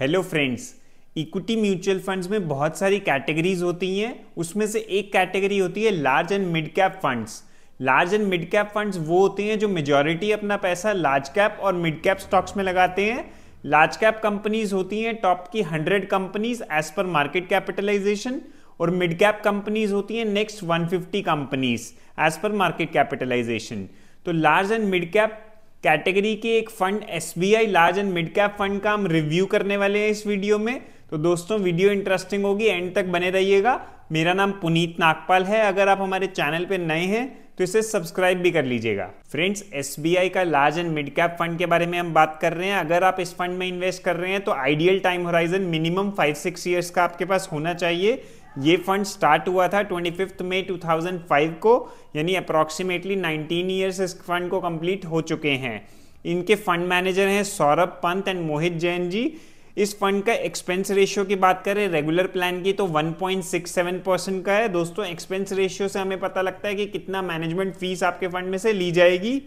hello friends equity mutual funds में बहुत सारी कैटेगरीज होती हैं उसमें से एक कैटेगरी होती है large and mid cap funds large and mid cap funds वो होते हैं जो मेजॉरिटी अपना पैसा लार्ज कैप और मिड कैप स्टॉक्स में लगाते हैं लार्ज कैप कंपनीज होती हैं टॉप की hundred companies as per market capitalisation और मिड कैप कंपनीज होती हैं next 150 companies as per market capitalisation तो large and mid cap category के एक fund S large and mid cap fund का हम रिव्यू करने वाले हैं इस वीडियो में तो दोस्तों वीडियो इंटरेस्टिंग होगी एंड तक बने रहिएगा मेरा नाम पुनीत नागपाल है अगर आप हमारे चैनल पर नए हैं तो इसे सब्सक्राइब भी कर लीजिएगा फ्रेंड्स एस का large and mid cap fund के बारे में हम बात कर रहे हैं अगर आप इस फंड में इन्वेस्ट कर रहे हैं तो ideal time horizon minimum five six years का आपके पास होना चाहिए ये फंड स्टार्ट हुआ था ट्वेंटी फिफ्थ मई 2005 को यानी अप्रॉक्सीमेटली 19 इयर्स इस फंड को कंप्लीट हो चुके हैं इनके फंड मैनेजर हैं सौरभ पंत एंड मोहित जैन जी इस फंड का एक्सपेंस रेशियो की बात करें रेगुलर प्लान की तो 1.67 परसेंट का है दोस्तों एक्सपेंस रेशियो से हमें पता लगता है कि कितना मैनेजमेंट फीस आपके फंड में से ली जाएगी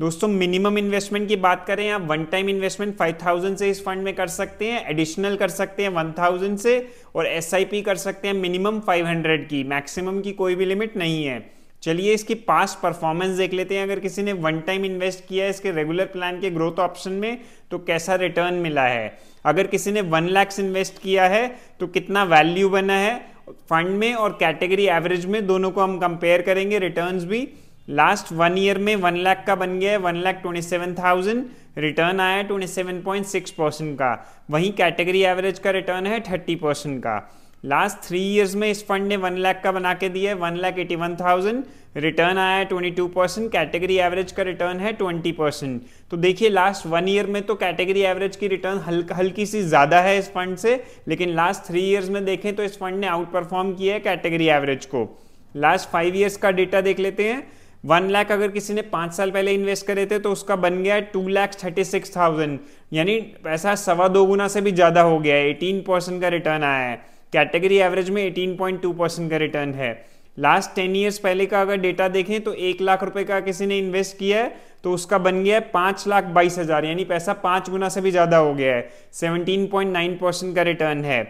दोस्तों मिनिमम इन्वेस्टमेंट की बात करें आप वन टाइम इन्वेस्टमेंट 5000 से इस फंड में कर सकते हैं एडिशनल कर सकते हैं 1000 से और एस कर सकते हैं मिनिमम 500 की मैक्सिमम की कोई भी लिमिट नहीं है चलिए इसकी पास परफॉर्मेंस देख लेते हैं अगर किसी ने वन टाइम इन्वेस्ट किया है इसके रेगुलर प्लान के ग्रोथ ऑप्शन में तो कैसा रिटर्न मिला है अगर किसी ने वन लैक्स इन्वेस्ट किया है तो कितना वैल्यू बना है फंड में और कैटेगरी एवरेज में दोनों को हम कंपेयर करेंगे रिटर्न्स भी लास्ट वन ईयर में वन लाख का बन गया है one lakh twenty seven thousand return आया twenty seven point six percent का वहीं कैटेगरी एवरेज का रिटर्न है थर्टी परसेंट का लास्ट थ्री ईयर्स में इस फंड ने वन लाख का बना के दिया है one lakh eighty one thousand return आया है twenty two percent category average का रिटर्न है ट्वेंटी परसेंट तो देखिए लास्ट वन ईयर में तो कैटेगरी एवरेज की रिटर्न हल्का हल्की सी ज़्यादा है इस फंड से लेकिन लास्ट थ्री ईयर्स में देखें तो इस फंड ने आउट परफॉर्म किया है कैटेगरी एवरेज को लास्ट फाइव ईयर्स का डेटा देख लेते हैं वन लाख अगर किसी ने पांच साल पहले इन्वेस्ट करे थे तो उसका बन गया two lakh thirty six thousand यानी पैसा सवा दो गुना से भी ज़्यादा हो गया है एटीन परसेंट का रिटर्न आया है कैटेगरी एवरेज में एटीन पॉइंट टू परसेंट का रिटर्न है लास्ट टेन ईयर्स पहले का अगर डेटा देखें तो एक लाख रुपए का किसी ने इन्वेस्ट किया है तो उसका बन गया है पांच लाख बाईस हजार यानी पैसा पांच गुना से भी ज्यादा हो गया है सेवनटीन पॉइंट नाइन परसेंट का रिटर्न है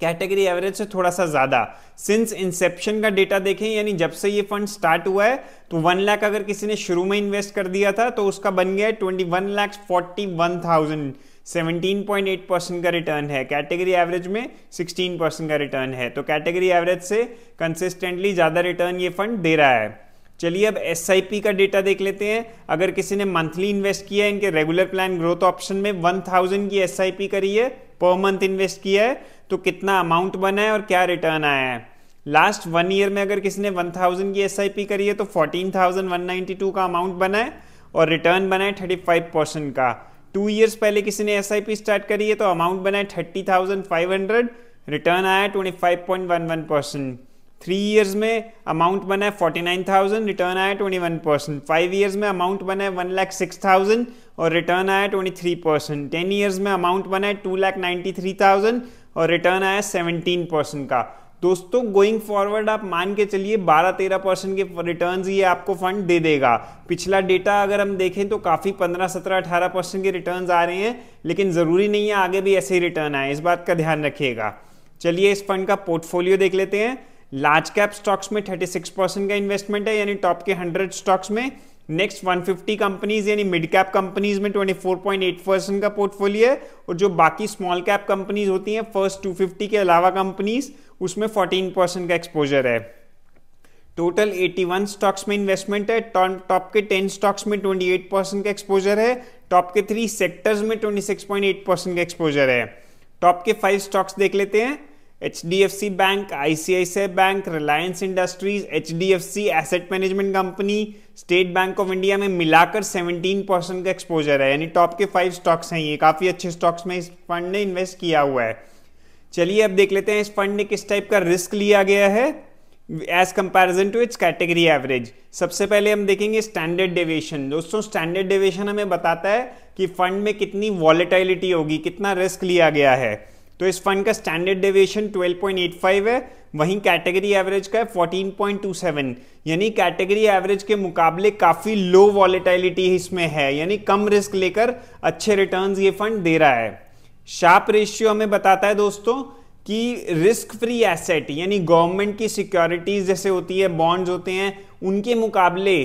कैटेगरी एवरेज से थोड़ा सा ज़्यादा सिंस इंसेप्शन का डेटा देखें यानी जब से ये फंड स्टार्ट हुआ है तो वन लाख अगर किसी ने शुरू में इन्वेस्ट कर दिया था तो उसका बन गया है twenty one lakh forty one thousand seventeen point eight percent का रिटर्न है कैटेगरी एवरेज में सिक्सटीन परसेंट का रिटर्न है तो कैटेगरी एवरेज से कंसिस्टेंटली ज़्यादा रिटर्न ये फंड दे रहा है चलिए अब एस का डेटा देख लेते हैं अगर किसी ने मंथली इन्वेस्ट किया है इनके रेगुलर प्लान ग्रोथ ऑप्शन में 1000 की एस करी है पर मंथ इन्वेस्ट किया है तो कितना अमाउंट बना है और क्या रिटर्न आया है लास्ट वन ईयर में अगर किसी ने 1000 की पी करी है तो 14,192 का अमाउंट बना है और रिटर्न बना है फाइव परसेंट का टू ईयर्स पहले किसी ने पी स्टार्ट करी है तो अमाउंट बना है हंड्रेड रिटर्न आया ट्वेंटी परसेंट थ्री ईयर्स में अमाउंट बना है थाउजेंड रिटर्न आया twenty one percent five years में अमाउंट बना है वन लाख सिक्स थाउजेंड और रिटर्न आया twenty three percent ten years में अमाउंट बना है two lakh ninety three thousand और रिटर्न आया सेवनटीन परसेंट का दोस्तों गोइंग फॉरवर्ड आप मान के चलिए 12-13 परसेंट के रिटर्न ये आपको फंड दे देगा पिछला डेटा अगर हम देखें तो काफ़ी 15-17-18 परसेंट के रिटर्न आ रहे हैं लेकिन ज़रूरी नहीं है आगे भी ऐसे ही रिटर्न आए इस बात का ध्यान रखिएगा चलिए इस फंड का पोर्टफोलियो देख लेते हैं लार्ज कैप स्टॉक्स में थर्टी परसेंट का इन्वेस्टमेंट है यानी टॉप के हंड्रेड स्टॉक्स में नेक्स्ट 150 कंपनीज यानी मिड कैप कंपनीज में 24.8 परसेंट का पोर्टफोलियो है और जो बाकी स्मॉल कैप कंपनीज होती हैं फर्स्ट 250 के अलावा कंपनीज उसमें 14 परसेंट का एक्सपोजर है टोटल 81 स्टॉक्स में इन्वेस्टमेंट है टॉप के 10 स्टॉक्स में 28 परसेंट का एक्सपोजर है टॉप के थ्री सेक्टर्स में 26.8 परसेंट का एक्सपोजर है टॉप के फाइव स्टॉक्स देख लेते हैं H D F C bank ICICI bank Reliance Industries H D F C asset management company State Bank of India में मिलाकर 17 परसेंट का एक्सपोजर है यानी टॉप के फाइव स्टॉक्स हैं ये काफ़ी अच्छे स्टॉक्स में इस फंड ने इन्वेस्ट किया हुआ है चलिए अब देख लेते हैं इस फंड ने किस टाइप का रिस्क लिया गया है as comparison to its category average सबसे पहले हम देखेंगे स्टैंडर्ड डेविएशन दोस्तों स्टैंडर्ड डेविएशन हमें बताता है कि फंड में कितनी वॉलेटाइलिटी होगी कितना रिस्क लिया गया है तो इस फंड का स्टैंडर्ड डेविएशन 12.85 है वहीं कैटेगरी एवरेज का है 14.27 यानी कैटेगरी एवरेज के मुकाबले काफ़ी लो वॉलिटिलिटी इसमें है यानी कम रिस्क लेकर अच्छे रिटर्न्स ये फंड दे रहा है शार्प रेशियो हमें बताता है दोस्तों कि रिस्क फ्री एसेट यानी गवर्नमेंट की सिक्योरिटीज जैसे होती है बॉन्ड्स होते हैं उनके मुकाबले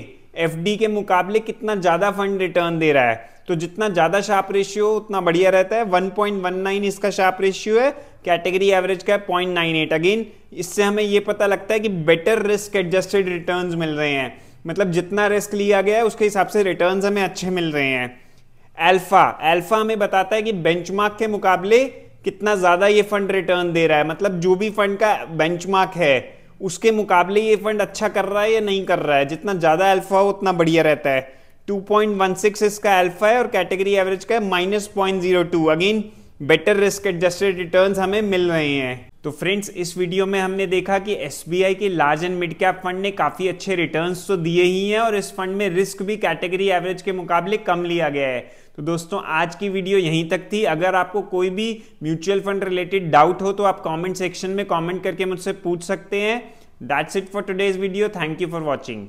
डी के मुकाबले कितना ज़्यादा फंड रिटर्न दे रहा है तो जितना ज़्यादा शार्प रेशियो उतना बढ़िया रहता है 1.19 इसका शार्प रेशियो है कैटेगरी एवरेज का है 0.98 अगेन इससे हमें ये पता लगता है कि बेटर रिस्क एडजस्टेड रिटर्न्स मिल रहे हैं मतलब जितना रिस्क लिया गया है उसके हिसाब से रिटर्न्स हमें अच्छे मिल रहे हैं एल्फा एल्फा हमें बताता है कि बेंचमार्क के मुकाबले कितना ज़्यादा ये फंड रिटर्न दे रहा है मतलब जो भी फंड का बेंचमार्क है उसके मुकाबले ये फंड अच्छा कर रहा है या नहीं कर रहा है जितना ज़्यादा अल्फा हो उतना बढ़िया रहता है 2.16 इसका अल्फा है और कैटेगरी एवरेज का है minus point zero two again better risk adjusted return हमें मिल रहे हैं तो फ्रेंड्स इस वीडियो में हमने देखा कि एस के large and mid cap fund ने काफ़ी अच्छे रिटर्न्स तो दिए ही हैं और इस फंड में रिस्क भी कैटेगरी एवरेज के मुकाबले कम लिया गया है तो दोस्तों आज की वीडियो यहीं तक थी अगर आपको कोई भी म्यूचुअल फंड रिलेटेड डाउट हो तो आप कमेंट सेक्शन में कमेंट करके मुझसे पूछ सकते हैं that's it for today's video thank you for watching